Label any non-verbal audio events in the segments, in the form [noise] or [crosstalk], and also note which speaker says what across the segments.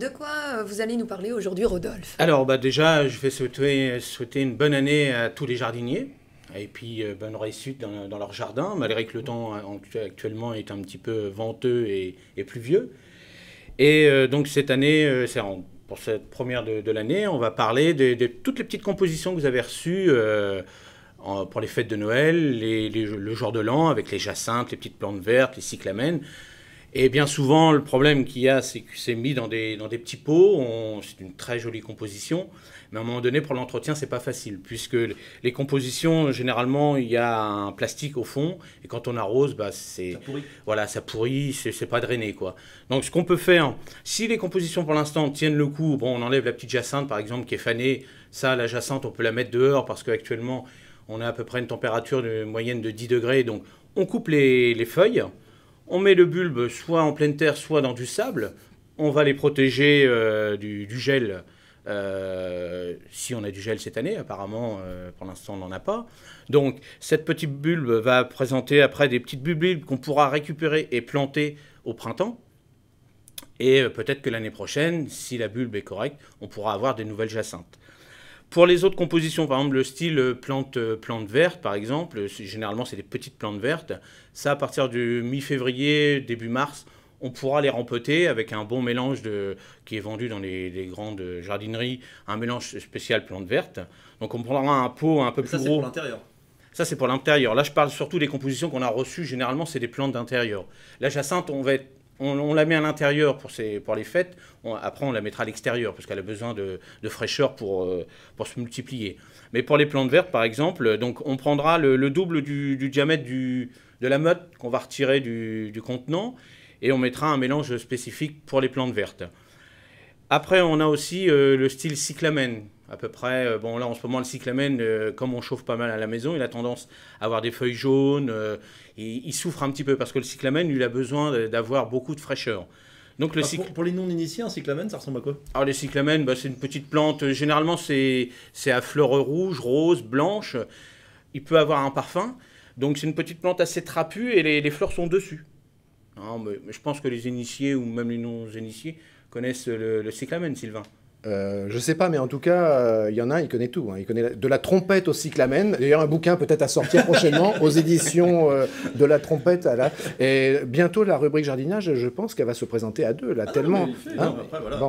Speaker 1: De quoi euh, vous allez nous parler aujourd'hui, Rodolphe Alors, bah, déjà, je vais souhaiter, une bonne année à tous les jardiniers et puis euh, bonne réussite dans, dans, leur jardin, malgré que le temps actuellement est un petit peu venteux et, pluvieux. Et euh, donc cette année, pour cette première de, l'année, on va parler de, toutes les petites compositions que vous avez reçues pour les fêtes de Noël, le jour de l'an, avec les jacinthes, les petites plantes vertes, les cyclamènes. Et bien souvent, le problème qu'il y a, c'est que c'est mis dans des, dans des petits pots. C'est une très jolie composition. Mais à un moment donné, pour l'entretien, c'est pas facile, puisque les compositions, généralement, il y a un plastique au fond, et quand on arrose, bah, c'est. Ça pourrit. Voilà, ça pourrit, c'est pas drainé, quoi. Donc, ce qu'on peut faire, si les compositions pour l'instant tiennent le coup, bon, on enlève la petite jacinthe, par exemple, qui est fanée. Ça, la jacinthe, on peut la mettre dehors, parce qu'actuellement, on a à peu près une température de, moyenne de 10 degrés. Donc, on coupe les, les feuilles. On met le bulbe soit en pleine terre, soit dans du sable. On va les protéger euh, du, gel. Euh, si on a du gel cette année, apparemment, euh, pour l'instant, on n'en a pas. Donc, cette petite bulbe va présenter après des petites bulbes qu'on pourra récupérer et planter au printemps. Et peut-être que l'année prochaine, si la bulbe est correcte, on pourra avoir des nouvelles jacinthes. Pour les autres compositions, par exemple le style euh, plante, euh, plante verte, par exemple, euh, généralement c'est des petites plantes vertes. Ça, à partir du mi-février, début mars, on pourra les rempoter avec un bon mélange de, qui est vendu dans les, grandes jardineries, un mélange spécial plante verte. Donc on prendra un pot un peu plus gros. Ça, c'est pour l'intérieur. Ça, c'est pour l'intérieur. Là, je parle surtout des compositions qu'on a reçues. Généralement, c'est des plantes d'intérieur. La jacinthe, on va être on, la met à l'intérieur pour, les fêtes, après on la mettra à l'extérieur parce qu'elle a besoin de, fraîcheur euh, pour, se multiplier. Mais pour les plantes vertes, par exemple, euh, donc on prendra le, double du, diamètre de la meute qu'on va retirer du, contenant et on mettra un mélange spécifique pour les plantes vertes. Après, on a aussi euh, le style cyclamen à peu près. Euh, bon, là, en ce moment, le cyclamen, euh, comme on chauffe pas mal à la maison, il a tendance à avoir des feuilles jaunes. Euh, il souffre un petit peu parce que le cyclamen il a besoin d'avoir beaucoup de fraîcheur. Donc, le bah, pour, les non-initiés, un cyclamen ça ressemble à quoi Alors, les cyclamen, bah, c'est une petite plante. Généralement, c'est à fleurs rouges, roses, blanches. Il peut avoir un parfum. Donc, c'est une petite plante assez trapue et les, fleurs sont dessus. Non, mais, je pense que les initiés ou même les non-initiés connaissent le, le Sylvain. Je euh, je sais pas, mais en tout cas, euh, il y en a, il connaît tout. Hein. Il connaît de la trompette au cyclamen. D'ailleurs, un bouquin peut-être à sortir prochainement [laughs] aux éditions euh, de la trompette. Et bientôt, la rubrique jardinage, je pense qu'elle va se présenter à deux, là, ah tellement. Hein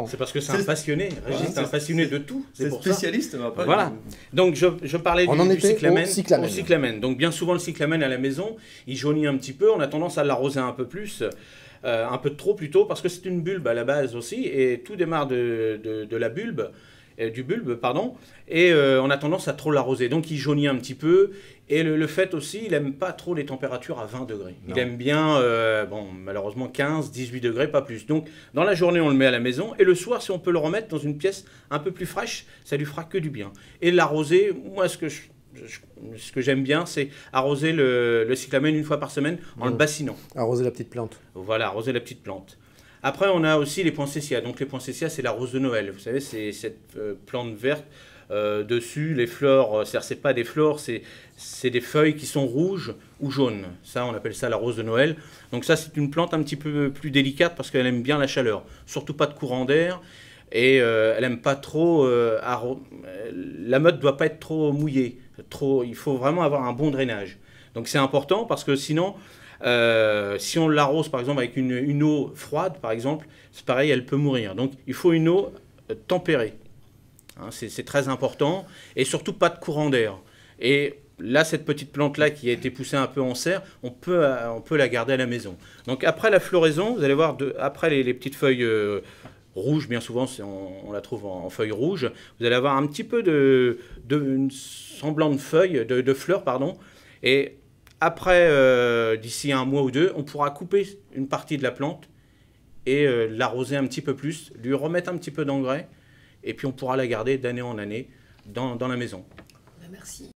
Speaker 1: c'est parce que c'est un passionné. Régis, c'est un passionné de tout. C'est spécialiste, Voilà. Donc, je, parlais on du, en au Au cyclamen. Donc, bien souvent, le cyclamen à la maison, il jaunit un petit peu. On a tendance à l'arroser un peu plus. Euh, un peu trop plutôt, parce que c'est une bulbe à la base aussi, et tout démarre de, la bulbe, euh, du bulbe, pardon, et euh, on a tendance à trop l'arroser. Donc il jaunit un petit peu, et le, fait aussi, il n'aime pas trop les températures à 20 degrés. Il aime bien, bon, malheureusement 15, 18 degrés, pas plus. Donc, dans la journée, on le met à la maison. Et le soir, si on peut le remettre dans une pièce un peu plus fraîche, ça lui fera que du bien. Et l'arroser, moi, ce que je ce que j'aime bien, c'est arroser le, le, cyclamen une fois par semaine en le mmh. bassinant. Arroser la petite plante. Voilà, arroser la petite plante. Après, on a aussi les poinsettias. Donc les poinsettias, c'est la rose de Noël. Vous savez, c'est cette euh, plante verte euh, dessus, les fleurs, euh, cest c'est pas des fleurs, c'est des feuilles qui sont rouges ou jaunes. Ça, on appelle ça la rose de Noël. Donc ça, c'est une plante un petit peu plus délicate parce qu'elle aime bien la chaleur. Surtout pas de courant d'air et euh, elle aime pas trop. Euh, euh, la mode doit pas être trop mouillée. Trop, il faut vraiment avoir un bon drainage. Donc c'est important parce que sinon, si on l'arrose par exemple avec une, eau froide, par exemple, c'est pareil, elle peut mourir. Donc il faut une eau tempérée. Hein, c'est très important. Et surtout pas de courant d'air. Et là, cette petite plante-là qui a été poussée un peu en serre, on peut, on peut la garder à la maison. Donc après la floraison, vous allez voir, de, après les, petites feuilles rouge, bien souvent on, on, la trouve en, feuilles rouges. vous allez avoir un petit peu de, de semblant de feuilles, de, fleurs, pardon, et après, euh, d'ici un mois ou deux, on pourra couper une partie de la plante et euh, l'arroser un petit peu plus, lui remettre un petit peu d'engrais, et puis on pourra la garder d'année en année dans la maison. Bah, merci.